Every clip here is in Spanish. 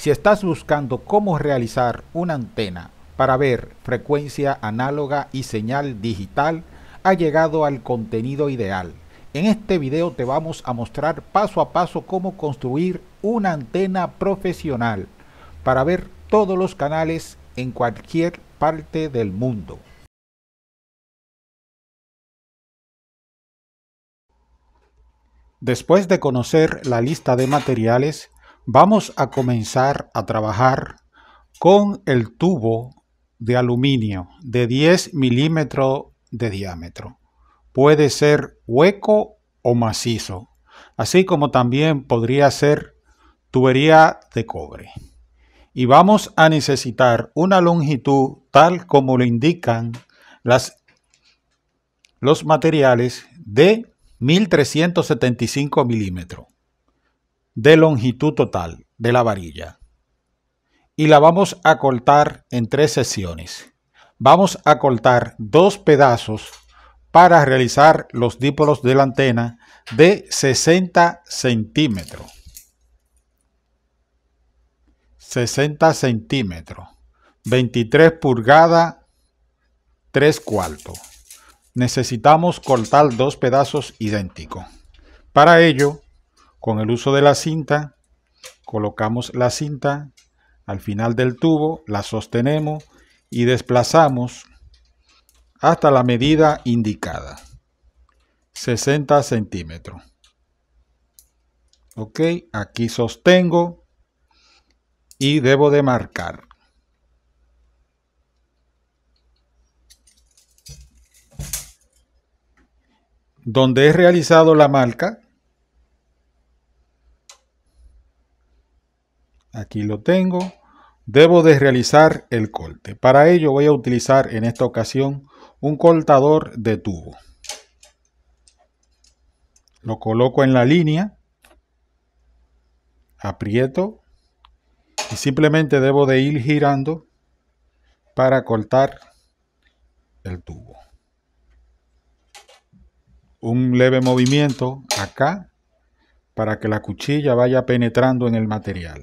Si estás buscando cómo realizar una antena para ver frecuencia análoga y señal digital, ha llegado al contenido ideal. En este video te vamos a mostrar paso a paso cómo construir una antena profesional para ver todos los canales en cualquier parte del mundo. Después de conocer la lista de materiales, Vamos a comenzar a trabajar con el tubo de aluminio de 10 milímetros de diámetro. Puede ser hueco o macizo, así como también podría ser tubería de cobre. Y vamos a necesitar una longitud tal como lo indican las, los materiales de 1375 milímetros de longitud total de la varilla. Y la vamos a cortar en tres sesiones. Vamos a cortar dos pedazos para realizar los dípolos de la antena de 60 centímetros. 60 centímetros. 23 pulgadas, 3 cuartos. Necesitamos cortar dos pedazos idénticos. Para ello, con el uso de la cinta, colocamos la cinta al final del tubo, la sostenemos y desplazamos hasta la medida indicada, 60 centímetros. Ok, aquí sostengo y debo de marcar. Donde he realizado la marca, Aquí lo tengo. Debo de realizar el corte. Para ello voy a utilizar en esta ocasión un cortador de tubo. Lo coloco en la línea. Aprieto. Y simplemente debo de ir girando para cortar el tubo. Un leve movimiento acá para que la cuchilla vaya penetrando en el material.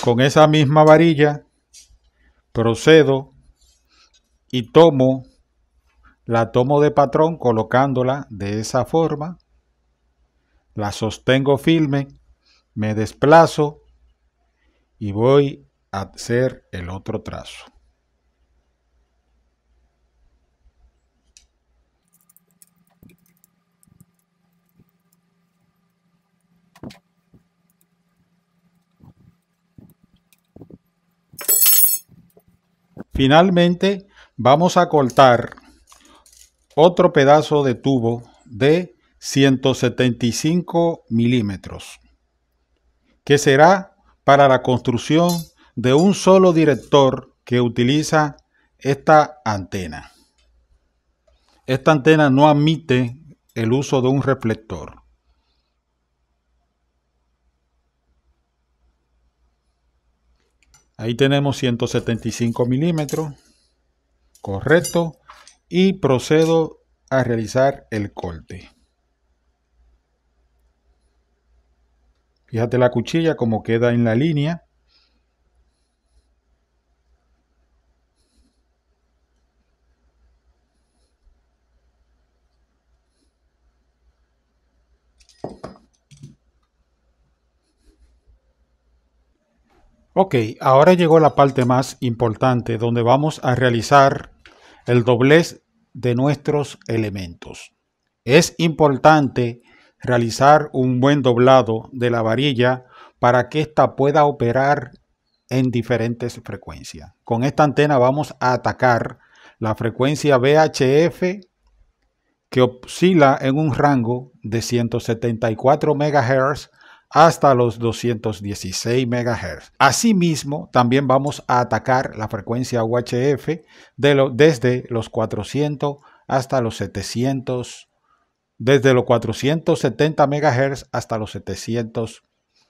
con esa misma varilla procedo y tomo, la tomo de patrón colocándola de esa forma, la sostengo firme, me desplazo y voy a hacer el otro trazo. Finalmente vamos a cortar otro pedazo de tubo de 175 milímetros que será para la construcción de un solo director que utiliza esta antena. Esta antena no admite el uso de un reflector. Ahí tenemos 175 milímetros. Correcto. Y procedo a realizar el corte. Fíjate la cuchilla como queda en la línea. Ok, ahora llegó la parte más importante donde vamos a realizar el doblez de nuestros elementos. Es importante realizar un buen doblado de la varilla para que ésta pueda operar en diferentes frecuencias. Con esta antena vamos a atacar la frecuencia VHF que oscila en un rango de 174 MHz hasta los 216 megahertz Asimismo, también vamos a atacar la frecuencia UHF desde los 400 hasta los 700, desde los 470 megahertz hasta los 700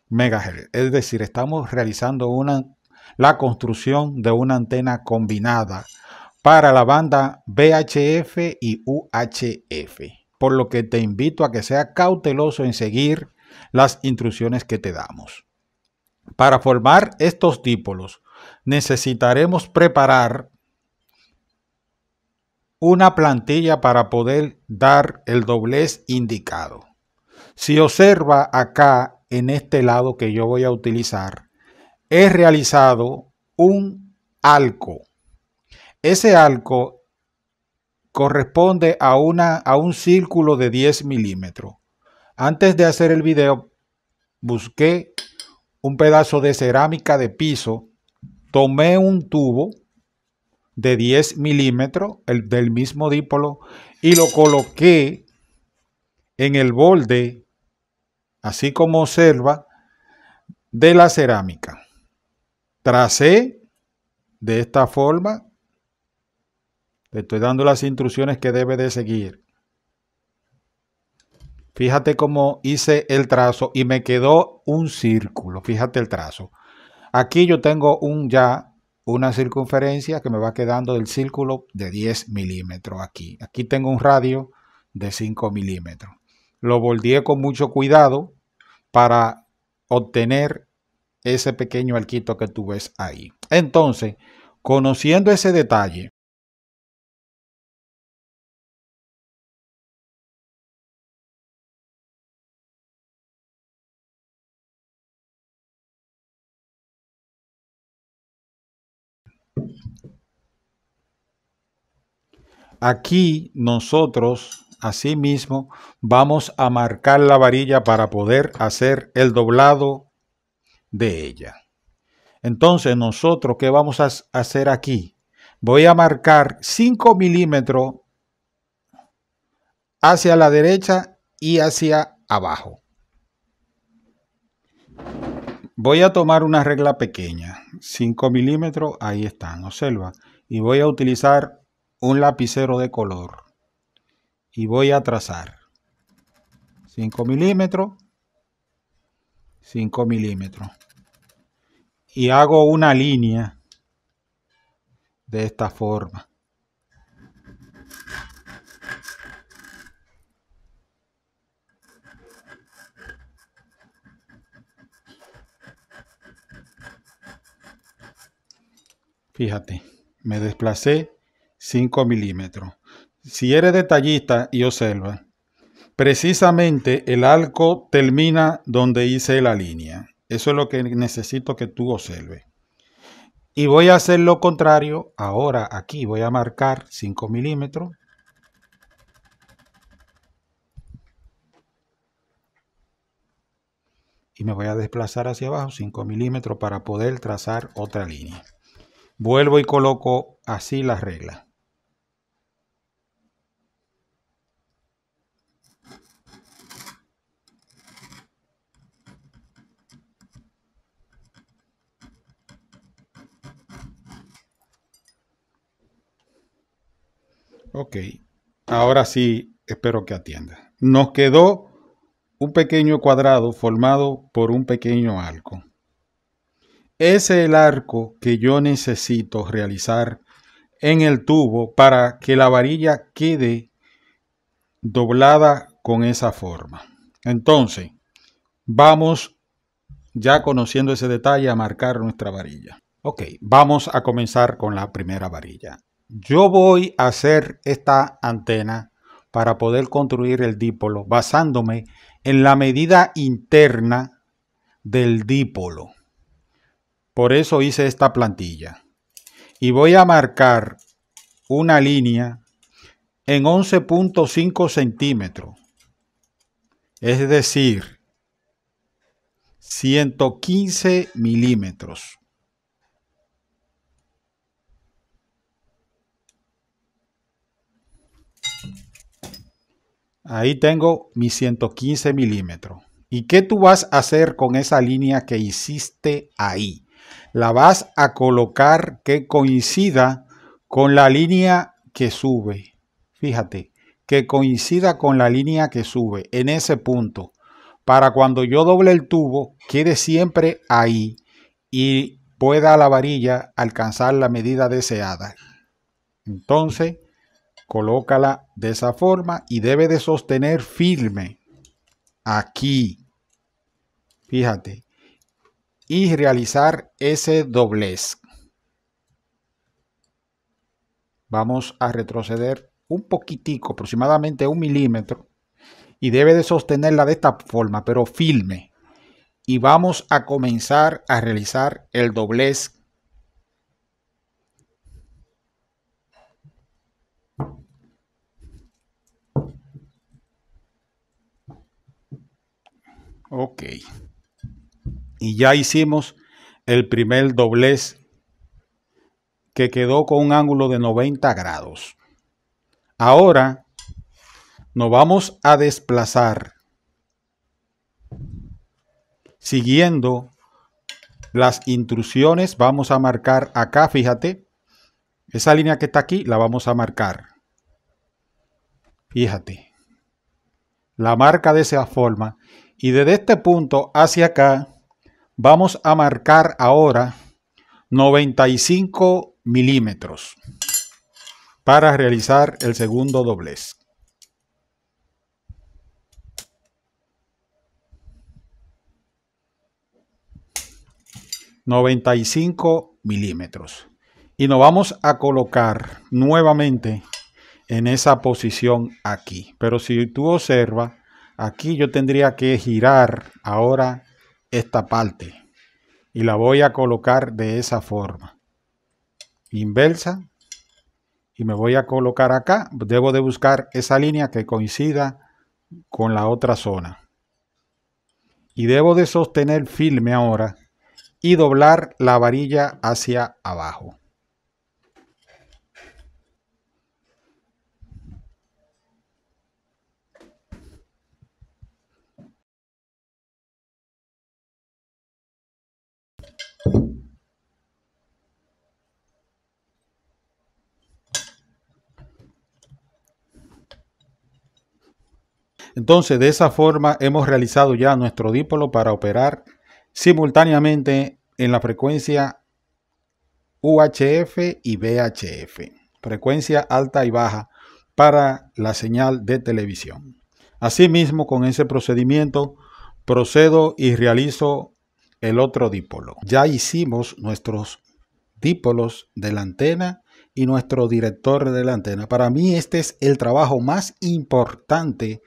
megahertz Es decir, estamos realizando una, la construcción de una antena combinada para la banda VHF y UHF, por lo que te invito a que sea cauteloso en seguir las instrucciones que te damos. Para formar estos dípolos necesitaremos preparar una plantilla para poder dar el doblez indicado. Si observa acá en este lado que yo voy a utilizar, he realizado un alco Ese alco corresponde a, una, a un círculo de 10 milímetros. Antes de hacer el video, busqué un pedazo de cerámica de piso, tomé un tubo de 10 milímetros, del mismo dipolo, y lo coloqué en el borde, así como observa, de la cerámica. Tracé de esta forma. Le estoy dando las instrucciones que debe de seguir. Fíjate cómo hice el trazo y me quedó un círculo. Fíjate el trazo. Aquí yo tengo un ya una circunferencia que me va quedando del círculo de 10 milímetros aquí. Aquí tengo un radio de 5 milímetros. Lo volteé con mucho cuidado para obtener ese pequeño arquito que tú ves ahí. Entonces, conociendo ese detalle, Aquí nosotros, así mismo vamos a marcar la varilla para poder hacer el doblado de ella. Entonces, nosotros, ¿qué vamos a hacer aquí? Voy a marcar 5 milímetros hacia la derecha y hacia abajo. Voy a tomar una regla pequeña, 5 milímetros, ahí están, observa. Y voy a utilizar un lapicero de color y voy a trazar 5 milímetros 5 milímetros y hago una línea de esta forma fíjate me desplacé 5 milímetros. Si eres detallista y observa, precisamente el arco termina donde hice la línea. Eso es lo que necesito que tú observes. Y voy a hacer lo contrario. Ahora aquí voy a marcar 5 milímetros. Y me voy a desplazar hacia abajo 5 milímetros para poder trazar otra línea. Vuelvo y coloco así las reglas. Ok, ahora sí espero que atienda. Nos quedó un pequeño cuadrado formado por un pequeño arco. Ese es el arco que yo necesito realizar en el tubo para que la varilla quede doblada con esa forma. Entonces, vamos ya conociendo ese detalle a marcar nuestra varilla. Ok, vamos a comenzar con la primera varilla yo voy a hacer esta antena para poder construir el dipolo basándome en la medida interna del dipolo. Por eso hice esta plantilla. Y voy a marcar una línea en 11.5 centímetros. Es decir, 115 milímetros. Ahí tengo mi 115 milímetros. ¿Y qué tú vas a hacer con esa línea que hiciste ahí? La vas a colocar que coincida con la línea que sube. Fíjate, que coincida con la línea que sube en ese punto. Para cuando yo doble el tubo, quede siempre ahí y pueda la varilla alcanzar la medida deseada. Entonces, colócala de esa forma y debe de sostener firme aquí, fíjate, y realizar ese doblez. Vamos a retroceder un poquitico, aproximadamente un milímetro, y debe de sostenerla de esta forma, pero firme. Y vamos a comenzar a realizar el doblez Ok. Y ya hicimos el primer doblez que quedó con un ángulo de 90 grados. Ahora nos vamos a desplazar siguiendo las intrusiones. Vamos a marcar acá, fíjate, esa línea que está aquí la vamos a marcar. Fíjate, la marca de esa forma y desde este punto hacia acá vamos a marcar ahora 95 milímetros para realizar el segundo doblez. ...95 milímetros... ...y nos vamos a colocar nuevamente en esa posición aquí... ...pero si tú observas Aquí yo tendría que girar ahora esta parte y la voy a colocar de esa forma. Inversa y me voy a colocar acá. Debo de buscar esa línea que coincida con la otra zona. Y debo de sostener firme ahora y doblar la varilla hacia abajo. Entonces, de esa forma hemos realizado ya nuestro dipolo para operar simultáneamente en la frecuencia UHF y VHF, frecuencia alta y baja para la señal de televisión. Asimismo, con ese procedimiento procedo y realizo el otro dipolo. Ya hicimos nuestros dipolos de la antena y nuestro director de la antena. Para mí este es el trabajo más importante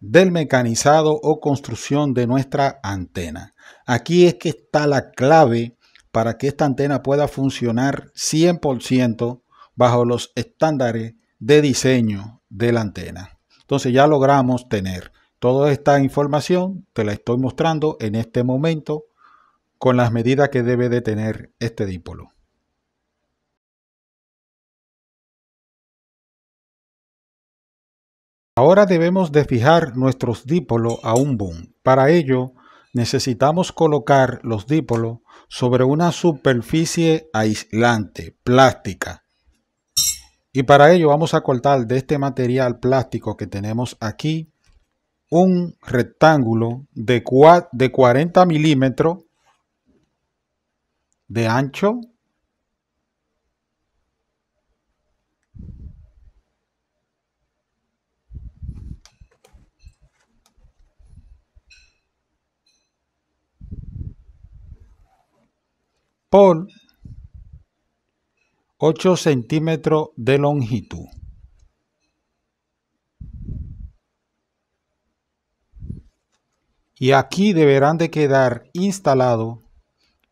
del mecanizado o construcción de nuestra antena. Aquí es que está la clave para que esta antena pueda funcionar 100% bajo los estándares de diseño de la antena. Entonces ya logramos tener toda esta información, te la estoy mostrando en este momento con las medidas que debe de tener este dipolo. Ahora debemos de fijar nuestros dípolos a un boom. Para ello, necesitamos colocar los dipolos sobre una superficie aislante, plástica. Y para ello vamos a cortar de este material plástico que tenemos aquí un rectángulo de, de 40 milímetros de ancho por 8 centímetros de longitud. Y aquí deberán de quedar instalados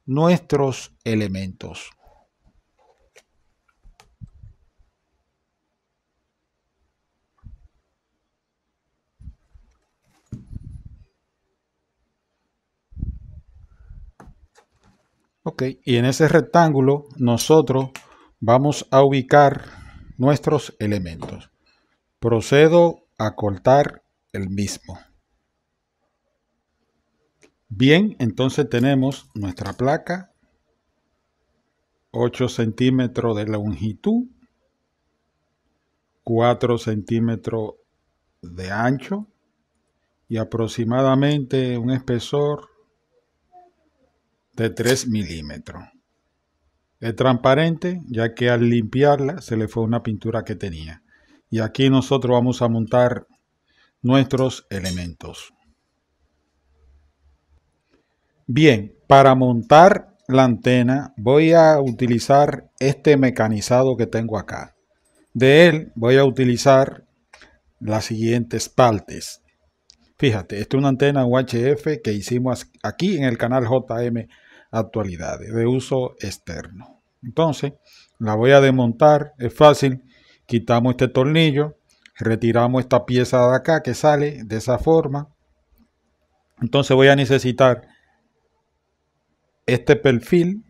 nuestros elementos. Ok, y en ese rectángulo nosotros vamos a ubicar nuestros elementos. Procedo a cortar el mismo. Bien, entonces tenemos nuestra placa 8 centímetros de longitud, 4 centímetros de ancho y aproximadamente un espesor de 3 milímetros. Es transparente ya que al limpiarla se le fue una pintura que tenía. Y aquí nosotros vamos a montar nuestros elementos. Bien, para montar la antena voy a utilizar este mecanizado que tengo acá. De él voy a utilizar las siguientes partes. Fíjate, esta es una antena UHF que hicimos aquí en el canal JM actualidades de uso externo. Entonces, la voy a desmontar, es fácil, quitamos este tornillo, retiramos esta pieza de acá que sale de esa forma. Entonces voy a necesitar este perfil,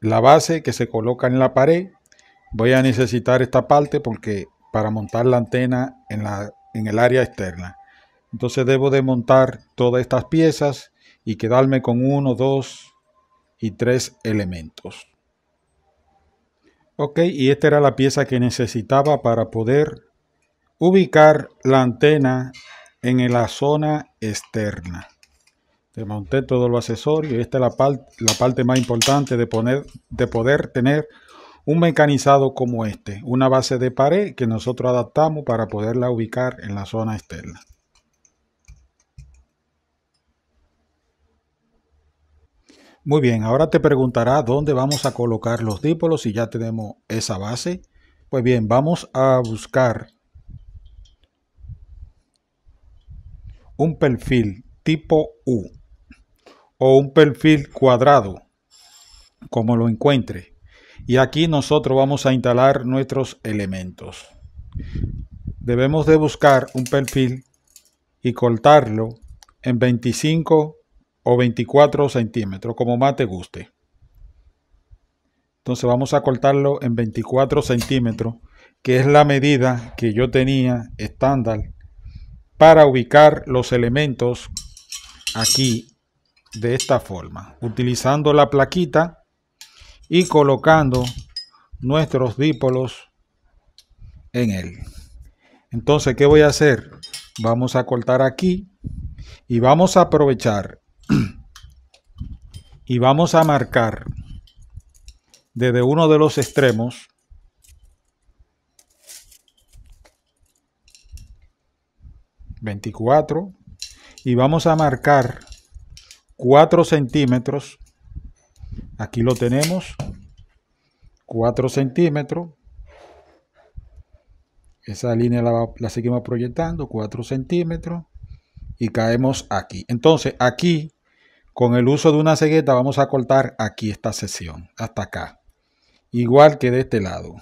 la base que se coloca en la pared. Voy a necesitar esta parte porque para montar la antena en, la, en el área externa. Entonces debo desmontar todas estas piezas y quedarme con uno, dos, y tres elementos. Ok, y esta era la pieza que necesitaba para poder ubicar la antena en la zona externa. Desmonté todo lo accesorio y esta es la, la parte más importante de, de poder tener un mecanizado como este, una base de pared que nosotros adaptamos para poderla ubicar en la zona externa. Muy bien, ahora te preguntará dónde vamos a colocar los dípolos si ya tenemos esa base. Pues bien, vamos a buscar un perfil tipo U o un perfil cuadrado, como lo encuentre. Y aquí nosotros vamos a instalar nuestros elementos. Debemos de buscar un perfil y cortarlo en 25 o 24 centímetros, como más te guste. Entonces vamos a cortarlo en 24 centímetros, que es la medida que yo tenía estándar para ubicar los elementos aquí de esta forma, utilizando la plaquita y colocando nuestros dípolos en él. Entonces, ¿qué voy a hacer? Vamos a cortar aquí y vamos a aprovechar y vamos a marcar desde uno de los extremos ...24... y vamos a marcar 4 centímetros aquí lo tenemos 4 centímetros esa línea la, seguimos proyectando 4 centímetros y caemos aquí entonces aquí con el uso de una cegueta vamos a cortar aquí esta sesión hasta acá. Igual que de este lado.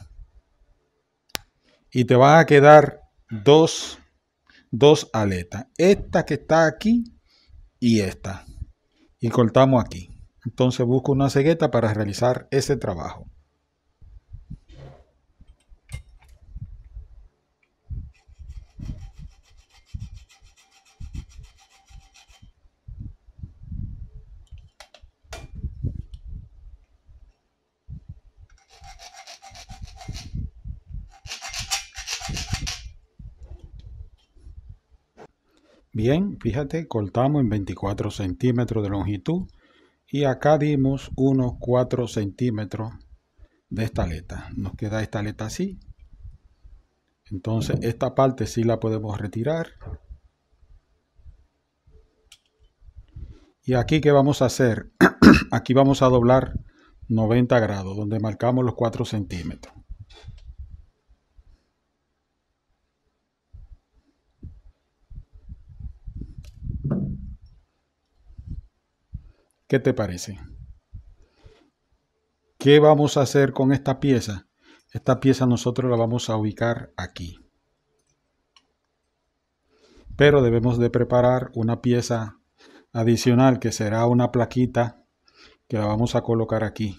Y te van a quedar dos, dos aletas. Esta que está aquí y esta. Y cortamos aquí. Entonces busco una cegueta para realizar ese trabajo. Bien, fíjate, cortamos en 24 centímetros de longitud y acá dimos unos 4 centímetros de esta aleta. Nos queda esta aleta así. Entonces esta parte sí la podemos retirar. Y aquí ¿qué vamos a hacer, aquí vamos a doblar 90 grados, donde marcamos los 4 centímetros. ¿Qué te parece? ¿Qué vamos a hacer con esta pieza? Esta pieza nosotros la vamos a ubicar aquí. Pero debemos de preparar una pieza adicional que será una plaquita que la vamos a colocar aquí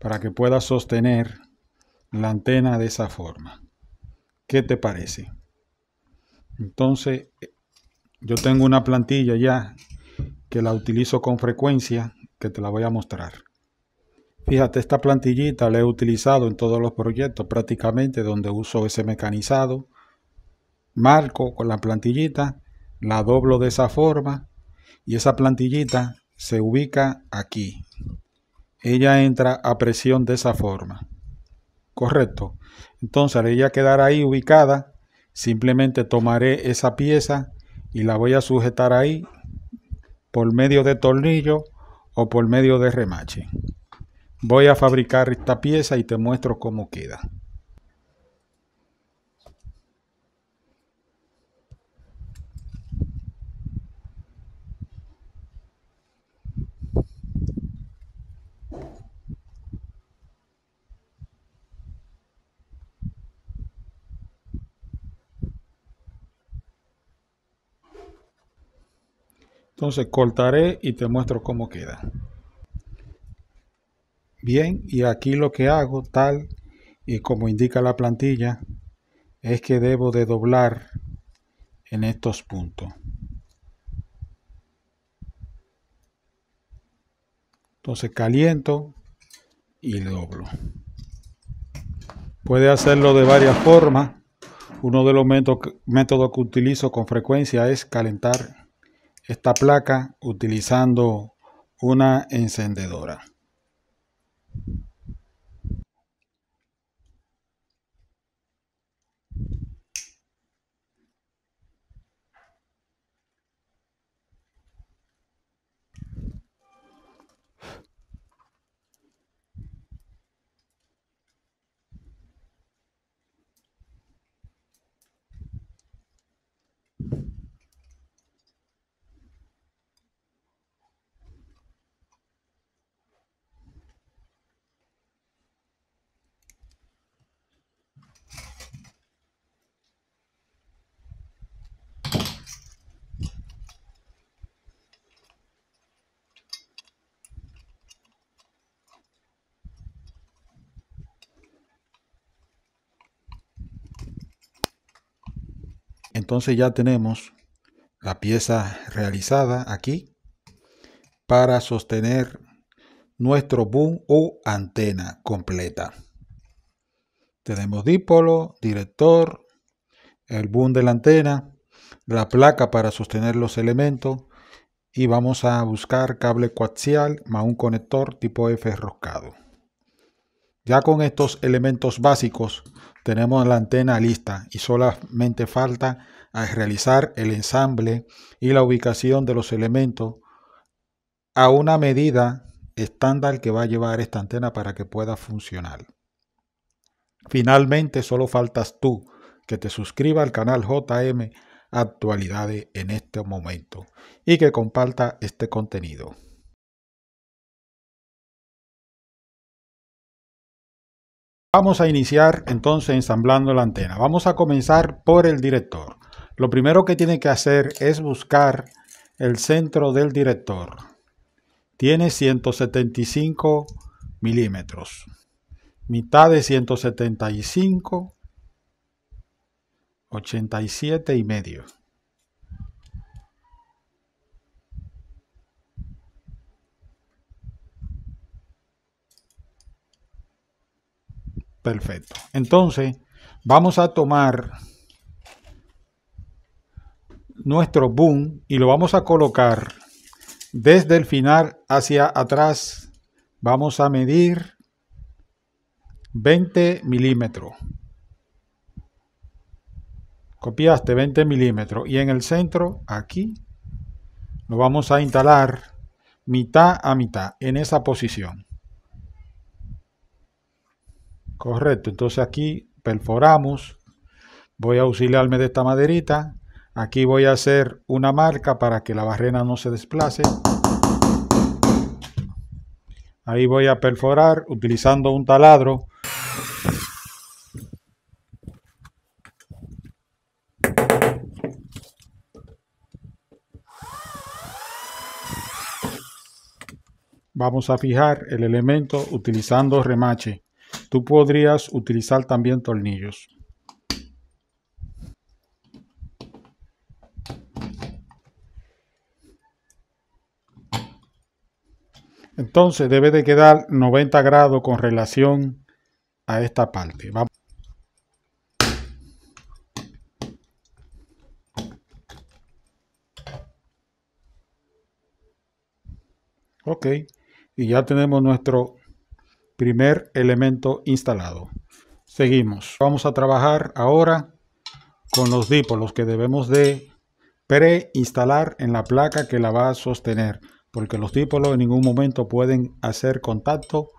para que pueda sostener la antena de esa forma. ¿Qué te parece? Entonces, yo tengo una plantilla ya que la utilizo con frecuencia, que te la voy a mostrar. Fíjate, esta plantillita la he utilizado en todos los proyectos prácticamente donde uso ese mecanizado. Marco con la plantillita, la doblo de esa forma y esa plantillita se ubica aquí. Ella entra a presión de esa forma. Correcto. Entonces, al ella quedar ahí ubicada, simplemente tomaré esa pieza y la voy a sujetar ahí por medio de tornillo o por medio de remache. Voy a fabricar esta pieza y te muestro cómo queda. Entonces cortaré y te muestro cómo queda. Bien, y aquí lo que hago, tal y como indica la plantilla, es que debo de doblar en estos puntos. Entonces caliento y doblo. Puede hacerlo de varias formas. Uno de los métodos que utilizo con frecuencia es calentar esta placa utilizando una encendedora. entonces ya tenemos la pieza realizada aquí para sostener nuestro boom o antena completa. Tenemos dipolo, director, el boom de la antena, la placa para sostener los elementos y vamos a buscar cable coaxial más un conector tipo F roscado. Ya con estos elementos básicos tenemos la antena lista y solamente falta a realizar el ensamble y la ubicación de los elementos a una medida estándar que va a llevar esta antena para que pueda funcionar. Finalmente, solo faltas tú que te suscriba al canal JM Actualidades en este momento y que comparta este contenido. Vamos a iniciar entonces ensamblando la antena. Vamos a comenzar por el director. Lo primero que tiene que hacer es buscar el centro del director. Tiene 175 milímetros. Mitad de 175, 87 y medio. Perfecto. Entonces, vamos a tomar nuestro boom y lo vamos a colocar desde el final hacia atrás. Vamos a medir 20 milímetros. Copiaste 20 milímetros y en el centro, aquí, lo vamos a instalar mitad a mitad en esa posición. Correcto, entonces aquí perforamos. Voy a auxiliarme de esta maderita Aquí voy a hacer una marca para que la barrena no se desplace. Ahí voy a perforar utilizando un taladro. Vamos a fijar el elemento utilizando remache. Tú podrías utilizar también tornillos. Entonces debe de quedar 90 grados con relación a esta parte. Ok, y ya tenemos nuestro primer elemento instalado. Seguimos. Vamos a trabajar ahora con los dipolos que debemos de preinstalar en la placa que la va a sostener porque los típolos en ningún momento pueden hacer contacto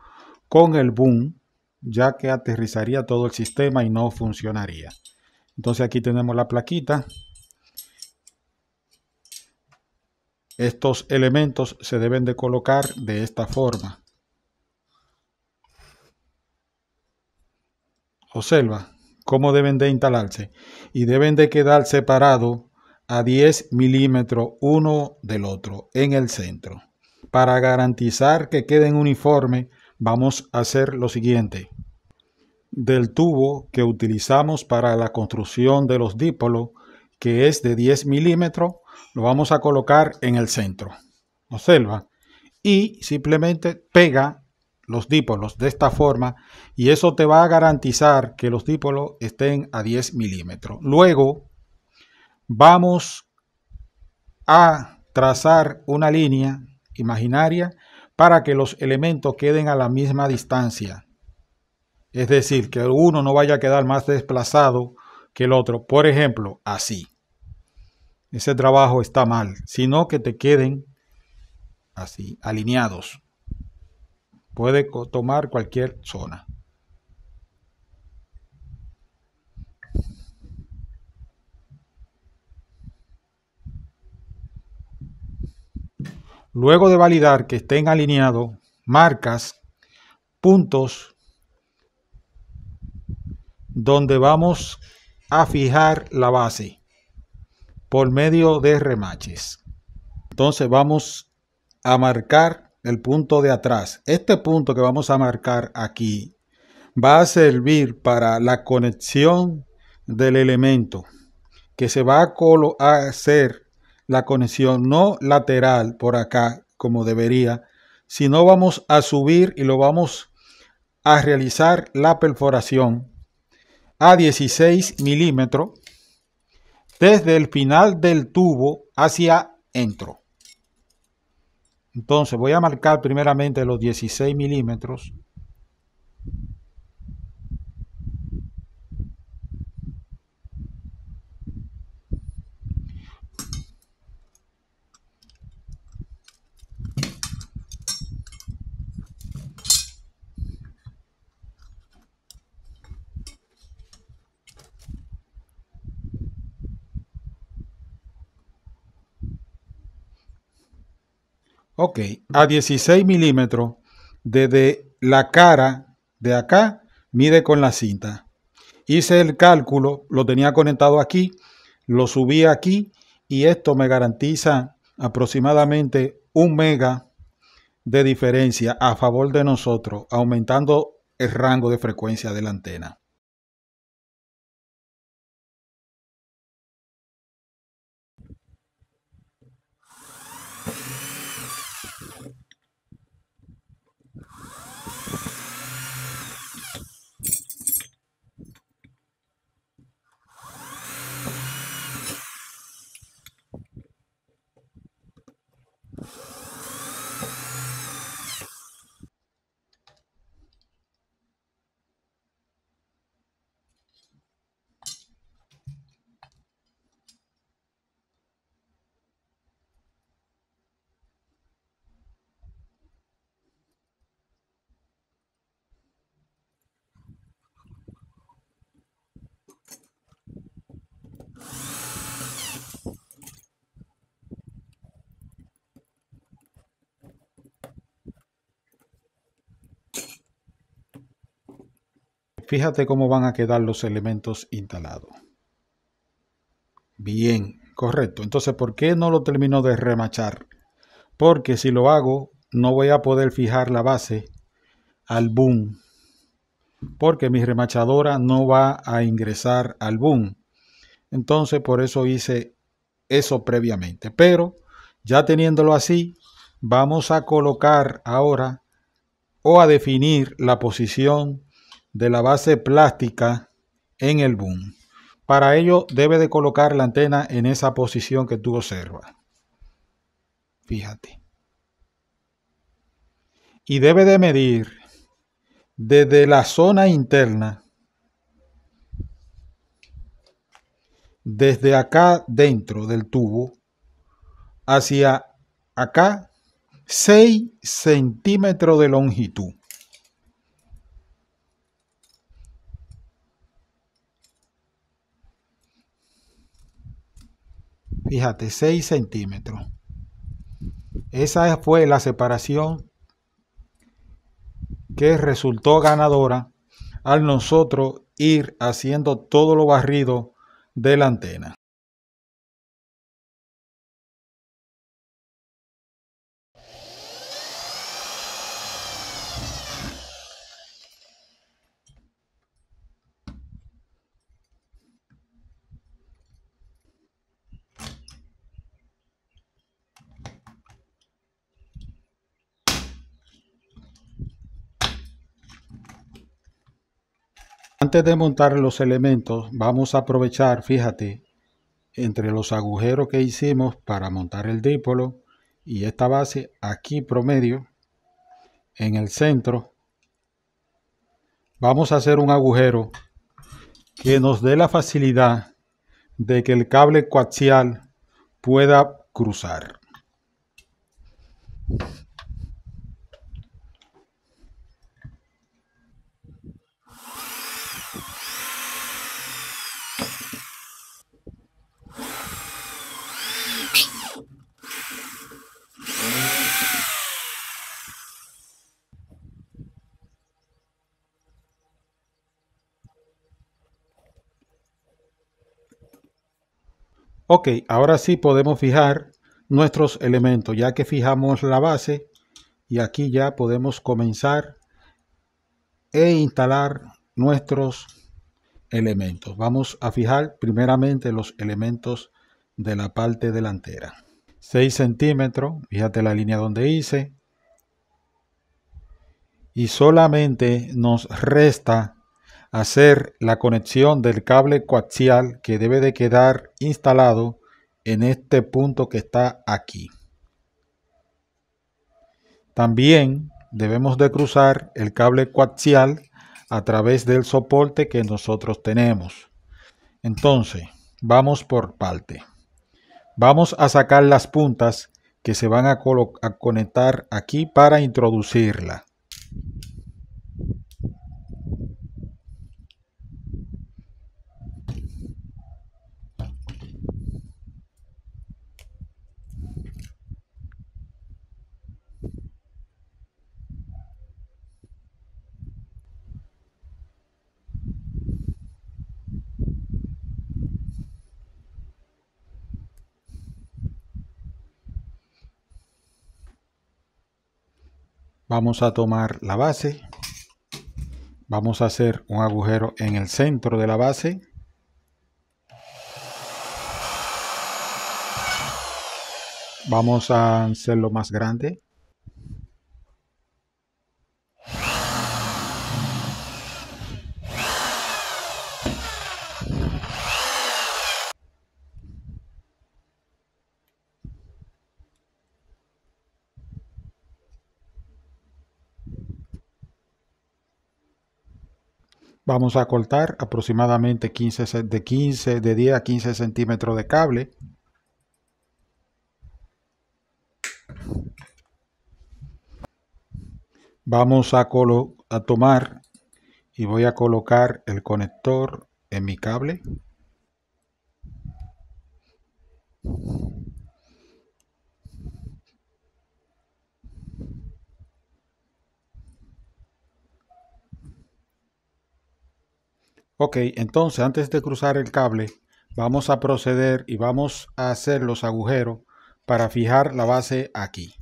con el boom, ya que aterrizaría todo el sistema y no funcionaría. Entonces aquí tenemos la plaquita. Estos elementos se deben de colocar de esta forma. Observa cómo deben de instalarse y deben de quedar separados a 10 milímetros uno del otro en el centro. Para garantizar que queden uniformes, vamos a hacer lo siguiente. Del tubo que utilizamos para la construcción de los dípolos, que es de 10 milímetros, lo vamos a colocar en el centro. Observa. Y simplemente pega los dípolos de esta forma y eso te va a garantizar que los dípolos estén a 10 milímetros. Luego vamos a trazar una línea imaginaria para que los elementos queden a la misma distancia. Es decir, que uno no vaya a quedar más desplazado que el otro. Por ejemplo, así. Ese trabajo está mal, sino que te queden así, alineados. Puede tomar cualquier zona. Luego de validar que estén alineados marcas, puntos donde vamos a fijar la base por medio de remaches. Entonces vamos a marcar el punto de atrás. Este punto que vamos a marcar aquí va a servir para la conexión del elemento que se va a, a hacer la conexión no lateral por acá como debería, sino vamos a subir y lo vamos a realizar la perforación a 16 milímetros desde el final del tubo hacia entro. Entonces voy a marcar primeramente los 16 milímetros. Ok, a 16 milímetros desde la cara de acá, mide con la cinta. Hice el cálculo, lo tenía conectado aquí, lo subí aquí y esto me garantiza aproximadamente un mega de diferencia a favor de nosotros, aumentando el rango de frecuencia de la antena. Fíjate cómo van a quedar los elementos instalados. Bien, correcto. Entonces, ¿por qué no lo termino de remachar? Porque si lo hago, no voy a poder fijar la base al boom. Porque mi remachadora no va a ingresar al boom. Entonces, por eso hice eso previamente. Pero, ya teniéndolo así, vamos a colocar ahora o a definir la posición de la base plástica en el boom. Para ello debe de colocar la antena en esa posición que tú observas. Fíjate. Y debe de medir desde la zona interna, desde acá dentro del tubo, hacia acá 6 centímetros de longitud. Fíjate, 6 centímetros. Esa fue la separación que resultó ganadora al nosotros ir haciendo todo lo barrido de la antena. Antes de montar los elementos, vamos a aprovechar, fíjate, entre los agujeros que hicimos para montar el dipolo y esta base aquí promedio, en el centro, vamos a hacer un agujero que nos dé la facilidad de que el cable coaxial pueda cruzar. Ok, ahora sí podemos fijar nuestros elementos, ya que fijamos la base y aquí ya podemos comenzar e instalar nuestros elementos. Vamos a fijar primeramente los elementos de la parte delantera. 6 centímetros, fíjate la línea donde hice. Y solamente nos resta hacer la conexión del cable coaxial que debe de quedar instalado en este punto que está aquí. También debemos de cruzar el cable coaxial a través del soporte que nosotros tenemos. Entonces, vamos por parte. Vamos a sacar las puntas que se van a, a conectar aquí para introducirla. Vamos a tomar la base. Vamos a hacer un agujero en el centro de la base. Vamos a hacerlo más grande. Vamos a cortar aproximadamente 15, de, 15, de 10 a 15 centímetros de cable. Vamos a, colo a tomar y voy a colocar el conector en mi cable. Ok, entonces antes de cruzar el cable, vamos a proceder y vamos a hacer los agujeros para fijar la base aquí.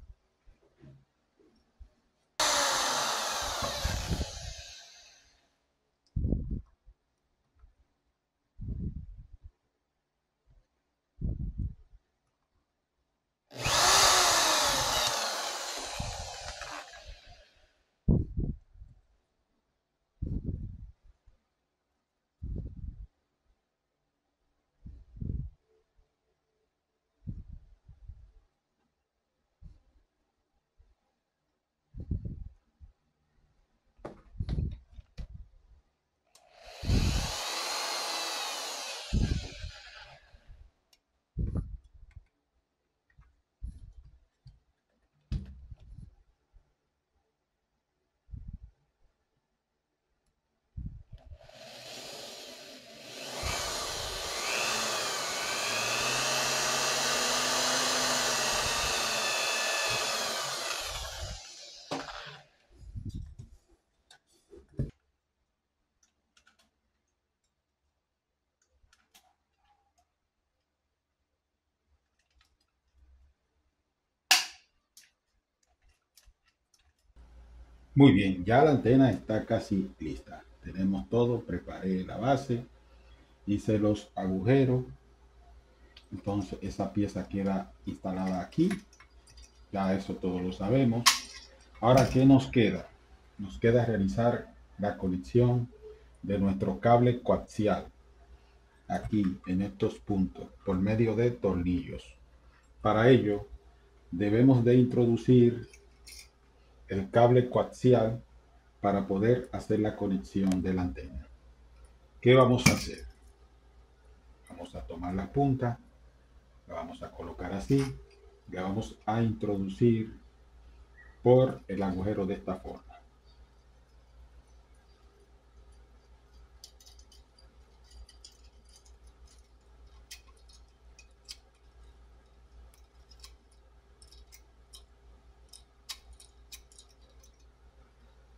Muy bien, ya la antena está casi lista. Tenemos todo, preparé la base, hice los agujeros. Entonces esa pieza queda instalada aquí. Ya eso todos lo sabemos. Ahora, ¿qué nos queda? Nos queda realizar la conexión de nuestro cable coaxial aquí en estos puntos por medio de tornillos. Para ello, debemos de introducir el cable coaxial para poder hacer la conexión de la antena. ¿Qué vamos a hacer? Vamos a tomar la punta, la vamos a colocar así, la vamos a introducir por el agujero de esta forma.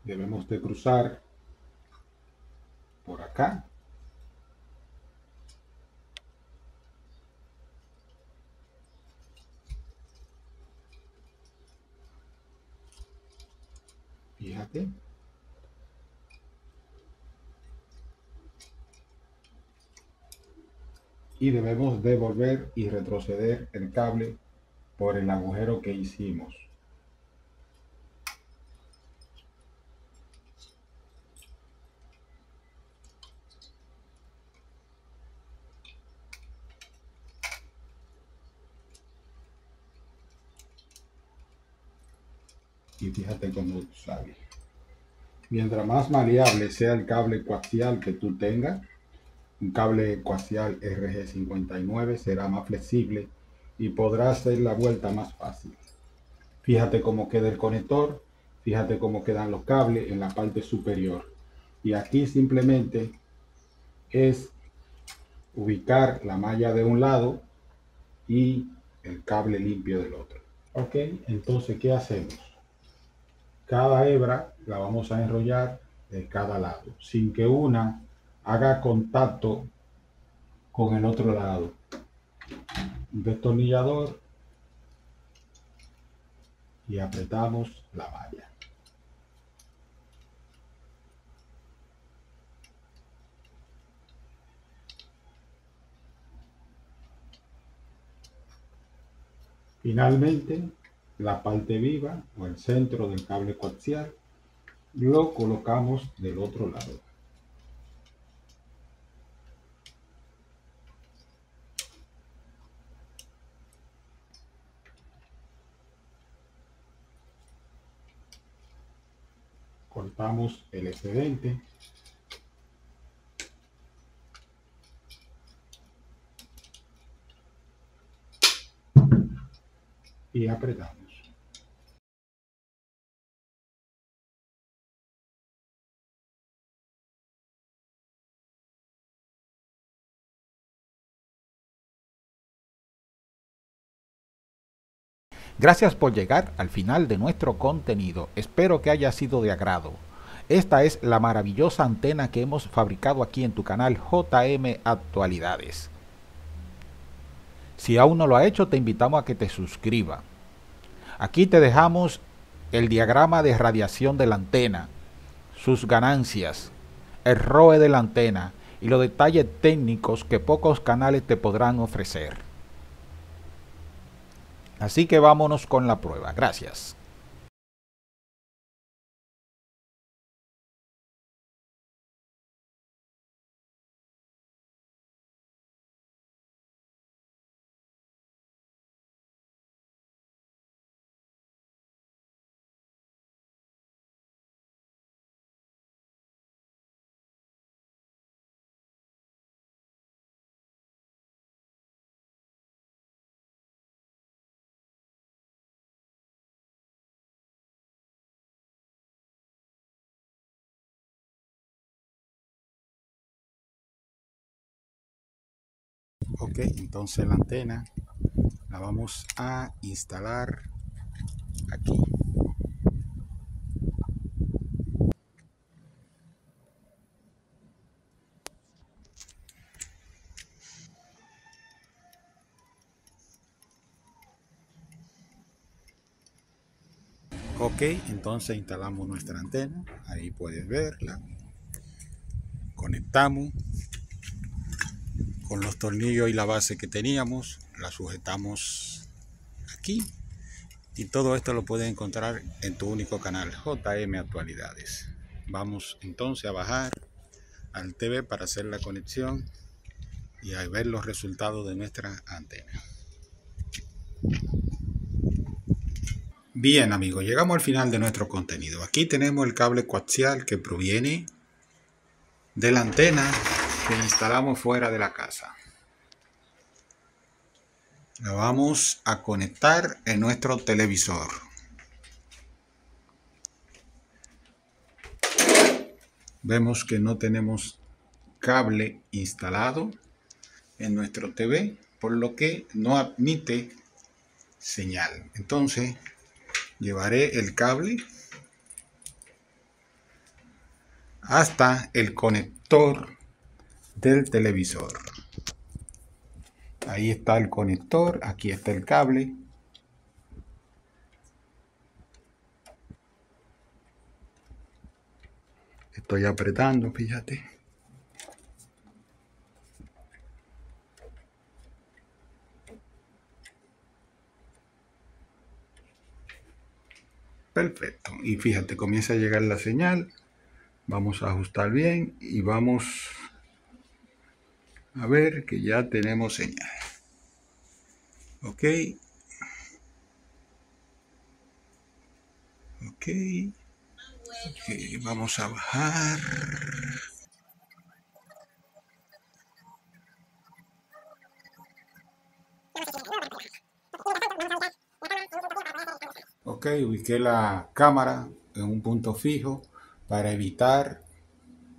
debemos de cruzar por acá. Fíjate. Y debemos devolver y retroceder el cable por el agujero que hicimos. fíjate cómo sale Mientras más maleable sea el cable coaxial que tú tengas, un cable coaxial RG59 será más flexible y podrá hacer la vuelta más fácil. Fíjate cómo queda el conector, fíjate cómo quedan los cables en la parte superior. Y aquí simplemente es ubicar la malla de un lado y el cable limpio del otro. Ok, entonces, ¿qué hacemos? cada hebra la vamos a enrollar de cada lado, sin que una haga contacto con el otro lado. Destornillador y apretamos la valla. Finalmente la parte viva o el centro del cable coaxial, lo colocamos del otro lado. Cortamos el excedente y apretamos. Gracias por llegar al final de nuestro contenido. Espero que haya sido de agrado. Esta es la maravillosa antena que hemos fabricado aquí en tu canal JM Actualidades. Si aún no lo ha hecho, te invitamos a que te suscriba. Aquí te dejamos el diagrama de radiación de la antena, sus ganancias, el ROE de la antena y los detalles técnicos que pocos canales te podrán ofrecer. Así que vámonos con la prueba. Gracias. ok entonces la antena la vamos a instalar aquí ok entonces instalamos nuestra antena ahí puedes verla conectamos con los tornillos y la base que teníamos, la sujetamos aquí. Y todo esto lo puedes encontrar en tu único canal, JM Actualidades. Vamos entonces a bajar al TV para hacer la conexión y a ver los resultados de nuestra antena. Bien amigos, llegamos al final de nuestro contenido. Aquí tenemos el cable coaxial que proviene de la antena instalamos fuera de la casa. La vamos a conectar en nuestro televisor. Vemos que no tenemos cable instalado en nuestro TV, por lo que no admite señal. Entonces, llevaré el cable hasta el conector del televisor. Ahí está el conector, aquí está el cable. Estoy apretando, fíjate. Perfecto. Y fíjate, comienza a llegar la señal. Vamos a ajustar bien y vamos a ver que ya tenemos señal. Ok. Ok. okay. Vamos a bajar. Ok, ubiqué la cámara en un punto fijo para evitar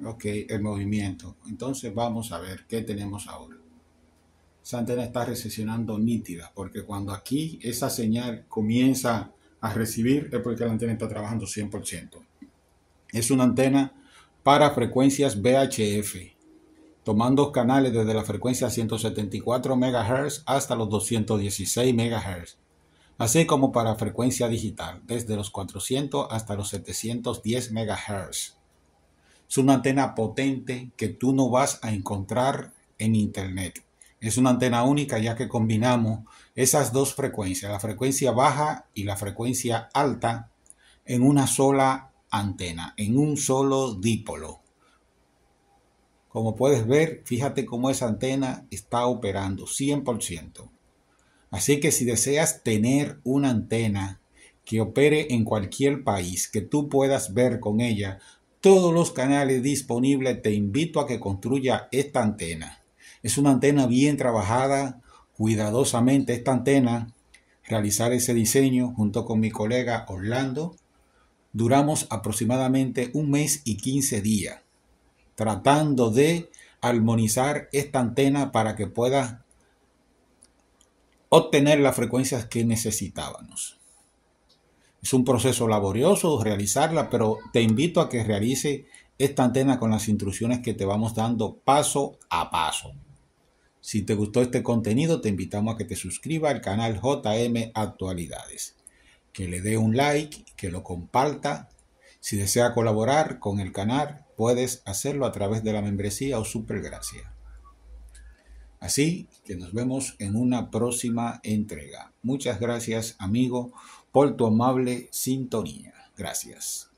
Ok, el movimiento. Entonces vamos a ver qué tenemos ahora. Esa antena está recesionando nítida, porque cuando aquí esa señal comienza a recibir es porque la antena está trabajando 100%. Es una antena para frecuencias VHF, tomando canales desde la frecuencia 174 MHz hasta los 216 MHz, así como para frecuencia digital, desde los 400 hasta los 710 MHz. Es una antena potente que tú no vas a encontrar en Internet. Es una antena única ya que combinamos esas dos frecuencias, la frecuencia baja y la frecuencia alta, en una sola antena, en un solo dipolo. Como puedes ver, fíjate cómo esa antena está operando 100%. Así que si deseas tener una antena que opere en cualquier país, que tú puedas ver con ella todos los canales disponibles, te invito a que construya esta antena. Es una antena bien trabajada, cuidadosamente esta antena, realizar ese diseño junto con mi colega Orlando. Duramos aproximadamente un mes y 15 días tratando de armonizar esta antena para que pueda obtener las frecuencias que necesitábamos. Es un proceso laborioso realizarla, pero te invito a que realice esta antena con las instrucciones que te vamos dando paso a paso. Si te gustó este contenido, te invitamos a que te suscribas al canal JM Actualidades, que le dé un like, que lo comparta. Si desea colaborar con el canal, puedes hacerlo a través de la membresía o supergracia. Así que nos vemos en una próxima entrega. Muchas gracias, amigo por tu amable sintonía. Gracias.